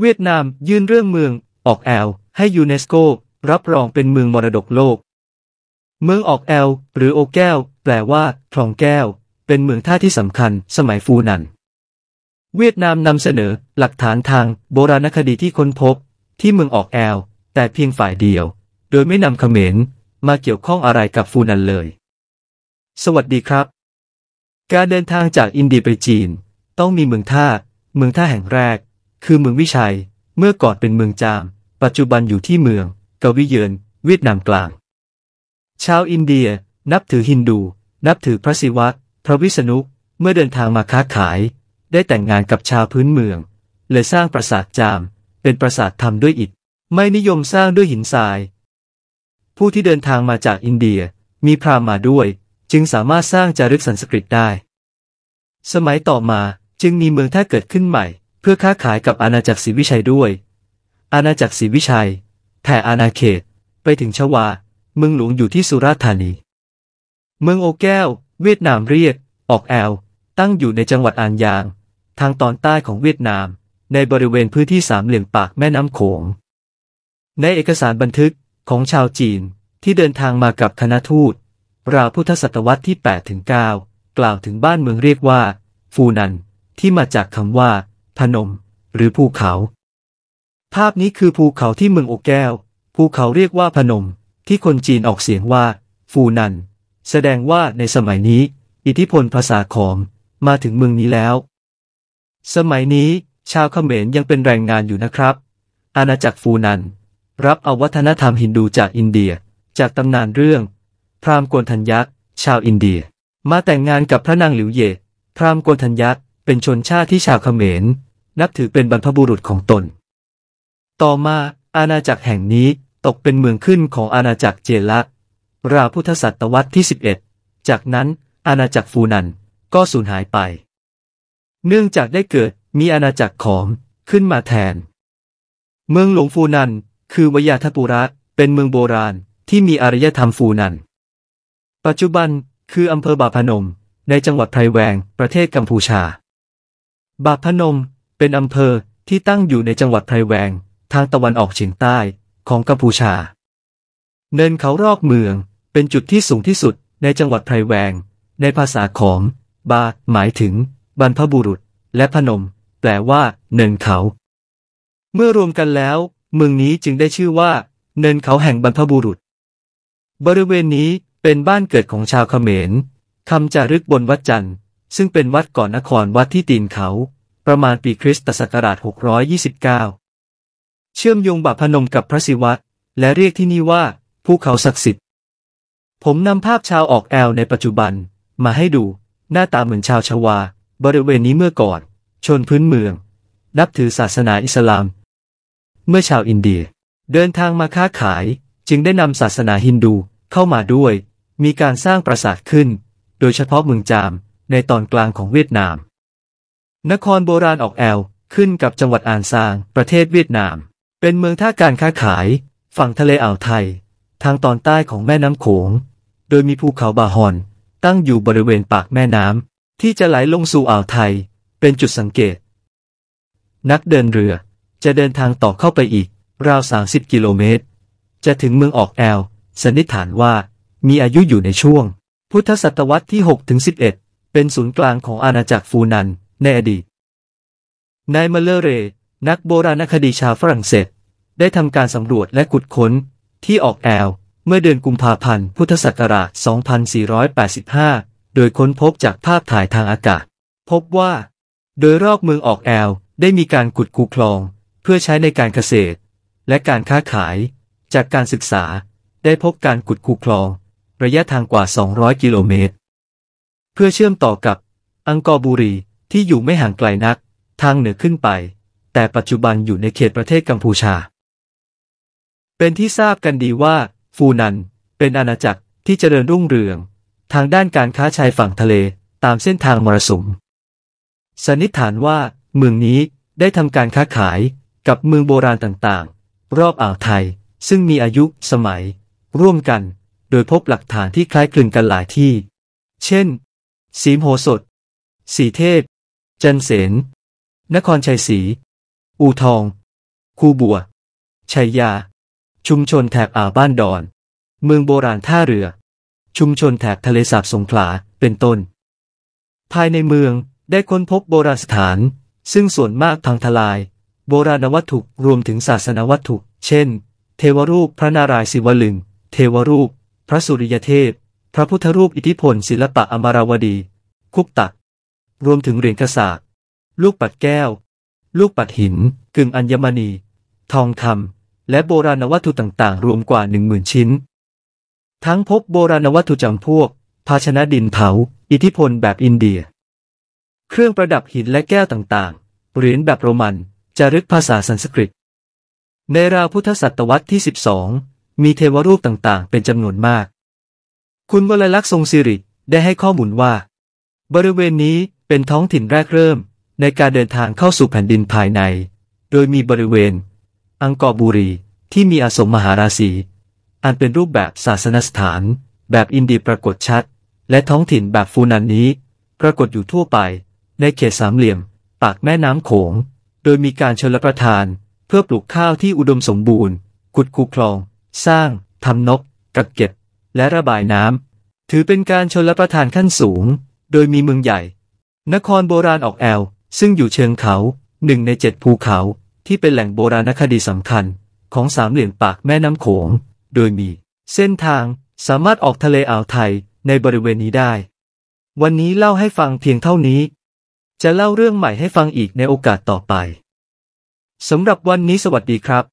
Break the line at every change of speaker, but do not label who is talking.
เวียดนามยื่นเรื่องเมืองออกแอลให้ยูเนสโกรับรองเป็นเมืองมรดกโลก เมืองออกแอลหรือโอแก้ว แปลว่าทองแก้ว เป็นเมืองท่าที่สำคัญสมัยฟูนัน เวียดนามนำเสนอหลักฐานทางโบราณคดีที่ค้นพบ ที่เมืองออกแอลแต่เพียงฝ่ายเดียว โดยไม่นำขเขมรมาเกี่ยวข้องอะไรกับฟูนันเลย สวัสดีครับ การเดินทางจากอินเดียไปจีน ต้องมีเมืองท่า เมืองท่าแห่งแรกคือเมืองวิชัยเมื่อก่อนเป็นเมืองจาม ปัจจุบันอยู่ที่เมืองกวิเยนเวียดนามกลาง ชาวอินเดียนับถือฮินดูนับถือพระศิวะพระวิษณุเมื่อเดินทางมาค้าขาย ได้แต่งงานกับชาวพื้นเมืองเลยสร้างปราสาทจาม เป็นปราสาททำด้วยอิฐ ไม่นิยมสร้างด้วยหินทราย ผู้ที่เดินทางมาจากอินเดียมีพราหมณ์มาด้วย จึงสามารถสร้างจารึกสันสกฤตได้ สมัยต่อมาจึงมีเมืองท่าเกิดขึ้นใหม่พื่อค้าขายกับอาณาจักรศรีวิชัยด้วย อาณาจักรศรีวิชัยแถ่อาณาเขตไปถึงชวา เมืองหลวงอยู่ที่สุราษฎร์ธานี เมืองโอแก้ว เวียดนามเรียก ออกแอลตั้งอยู่ในจังหวัดอ่างยาง ทางตอนใต้ของเวียดนาม ในบริเวณพื้นที่สามเหลี่ยมปากแม่น้ำโขง ในเอกสารบันทึกของชาวจีน ที่เดินทางมากับคณะทูต ราวพุทธศตวรรษที่8ถึง9กล่าวถึงบ้านเมืองเรียกว่า ฟูนัน ที่มาจากคำว่าพนมหรือภูเขา ภาพนี้คือภูเขาที่เมืองโอแก้ว ภูเขาเรียกว่า พนม ที่คนจีนออกเสียงว่า ฟูนัน แสดงว่าในสมัยนี้ อิทธิพลภาษาขอมมาถึงเมืองนี้แล้ว สมัยนี้ ชาวเขมรยังเป็นแรงงานอยู่นะครับ อาณาจักรฟูนันรับเอาวัฒนธรรมฮินดูจากอินเดีย จากตำนานเรื่อง พราหมณ์โกนทัญยักษ์ชาวอินเดีย มาแต่งงานกับพระนางหลิวเย่พราหมณ์โกนทัญยักษ์เป็นชนชาติที่ชาวเขมรนับถือเป็นบรรพบุรุษของตน ต่อมาอาณาจักรแห่งนี้ตกเป็นเมืองขึ้นของอาณาจักรเจละราพุทธศตวรรษที่ 11 จากนั้นอาณาจักรฟูนันก็สูญหายไป เนื่องจากได้เกิดมีอาณาจักรขอมขึ้นมาแทน เมืองหลวงฟูนันคือวยาทปุระ เป็นเมืองโบราณที่มีอารยธรรมฟูนัน ปัจจุบันคืออำเภอบาพนมในจังหวัดไทรแวงประเทศกัมพูชา บาพนมเป็นอำเภอที่ตั้งอยู่ในจังหวัดไพรแวง ทางตะวันออกเฉียงใต้ของกัมพูชา เนินเขารอกเมือง เป็นจุดที่สูงที่สุดในจังหวัดไพรแวง ในภาษาของบา หมายถึง บรรพบุรุษ และพนม แปลว่า เนินเขา เมื่อรวมกันแล้ว เมืองนี้จึงได้ชื่อว่า เนินเขาแห่งบรรพบุรุษ บริเวณนี้เป็นบ้านเกิดของชาวเขมรคำจารึกบนวัดจันทร์ซึ่งเป็นวัดก่อนนครวัดที่ตีนเขาประมาณปีคริสตศักราช 629 เชื่อมโยงบาพนมกับพระศิวะและเรียกที่นี่ว่าภูเขาศักดิ์สิทธิ์ ผมนำภาพชาวออกแอลในปัจจุบัน มาให้ดูหน้าตาเหมือนชาวชาวา บริเวณนี้เมื่อก่อนชนพื้นเมือง นับถือศาสนาอิสลาม เมื่อชาวอินเดีย เดินทางมาค้าขายจึงได้นำศาสนาฮินดูเข้ามาด้วย มีการสร้างปราสาทขึ้น โดยเฉพาะเมืองจามในตอนกลางของเวียดนามนครโบราณออกแอลขึ้นกับจังหวัดอานซางประเทศเวียดนาม เป็นเมืองท่าการค้าขายฝั่งทะเลอ่าวไทย ทางตอนใต้ของแม่น้ำโขง โดยมีภูเขาบาฮอนตั้งอยู่บริเวณปากแม่น้ำที่จะไหลลงสู่อ่าวไทย เป็นจุดสังเกต นักเดินเรือจะเดินทางต่อเข้าไปอีก ราว30กิโลเมตร จะถึงเมืองออกแอลสันนิษฐานว่ามีอายุอยู่ในช่วง พุทธศตวรรษที่6-11 เป็นศูนย์กลางของอาณาจักรฟูนันในอดีตนายมาเลเร นักโบราณคดีชาวฝรั่งเศสได้ทำการสำรวจและขุดค้นที่ออกแอลเมื่อเดือนกุมภาพันธ์พุทธศักราช2485 โดยค้นพบจากภาพถ่ายทางอากาศ พบว่า โดยรอบเมืองออกแอลได้มีการขุดคูคลอง เพื่อใช้ในการเกษตรและการค้าขาย จากการศึกษา ได้พบการขุดคูคลอง ระยะทางกว่า200กิโลเมตรเพื่อเชื่อมต่อกับอังกอร์บุรีที่อยู่ไม่ห่างไกลนักทางเหนือขึ้นไป แต่ปัจจุบันอยู่ในเขตประเทศกัมพูชา เป็นที่ทราบกันดีว่า ฟูนัน เป็นอาณาจักรที่เจริญรุ่งเรือง ทางด้านการค้าชายฝั่งทะเลตามเส้นทางมรสุมสันนิษฐานว่า เมืองนี้ได้ทำการค้าขายกับเมืองโบราณต่างๆ รอบอ่าวไทย ซึ่งมีอายุสมัย ร่วมกันโดยพบหลักฐานที่คล้ายคลึงกันหลายที่ เช่นสีมโหสถสีเทพจันเสน นครชัยศรี อูทอง คูบัว ชัยยา ชุมชนแถบอ่าวบ้านดอน เมืองโบราณท่าเรือ ชุมชนแถบทะเลสาบสงขลา เป็นต้น ภายในเมืองได้ค้นพบโบราณสถาน ซึ่งส่วนมากพังทลาย โบราณวัตถุรวมถึงศาสนวัตถุ เช่น เทวรูปพระนารายณ์ศิวลึง เทวรูป พระสุริยเทพ พระพุทธรูปอิทธิพลศิลปะอมราวดี คุปตักรวมถึงเหรียญกระสาบลูกปัดแก้ว ลูกปัดหิน กึ่งอัญมณี ทองคำ และโบราณวัตถุต่างๆ รวมกว่าหนึ่งหมื่นชิ้น ทั้งพบโบราณวัตถุจำพวก ภาชนะดินเผา อิทธิพลแบบอินเดีย เครื่องประดับหินและแก้วต่างๆ เหรียญแบบโรมัน จารึกภาษาสันสกฤต ในราวพุทธศตวรรษที่ 12 มีเทวรูปต่างๆ เป็นจำนวนมาก คุณวลลักษณ์ทรงสิริได้ให้ข้อมูลว่า บริเวณนี้เป็นท้องถิ่นแรกเริ่ม ในการเดินทางเข้าสู่แผ่นดินภายใน โดยมีบริเวณ อังกอร์บุรีที่มีอาสมมหาราศี อันเป็นรูปแบบศาสนสถาน แบบอินเดียปรากฏชัด และท้องถิ่นแบบฟูนันนี้ ปรากฏอยู่ทั่วไป ในเขตสามเหลี่ยม ปากแม่น้ำโขง โดยมีการชลประทาน เพื่อปลูกข้าวที่อุดมสมบูรณ์ขุดคูคลอง สร้าง ทำนก กักเก็บ และระบายน้ำถือเป็นการชลประทานขั้นสูง โดยมีเมืองใหญ่นครโบราณออกแอลซึ่งอยู่เชิงเขาหนึ่งในเจ็ดภูเขาที่เป็นแหล่งโบราณคดีสำคัญของสามเหลี่ยมปากแม่น้ำโขง โดยมีเส้นทางสามารถออกทะเลอ่าวไทยในบริเวณนี้ได้ วันนี้เล่าให้ฟังเพียงเท่านี้ จะเล่าเรื่องใหม่ให้ฟังอีกในโอกาสต่อไปสำหรับวันนี้สวัสดีครับ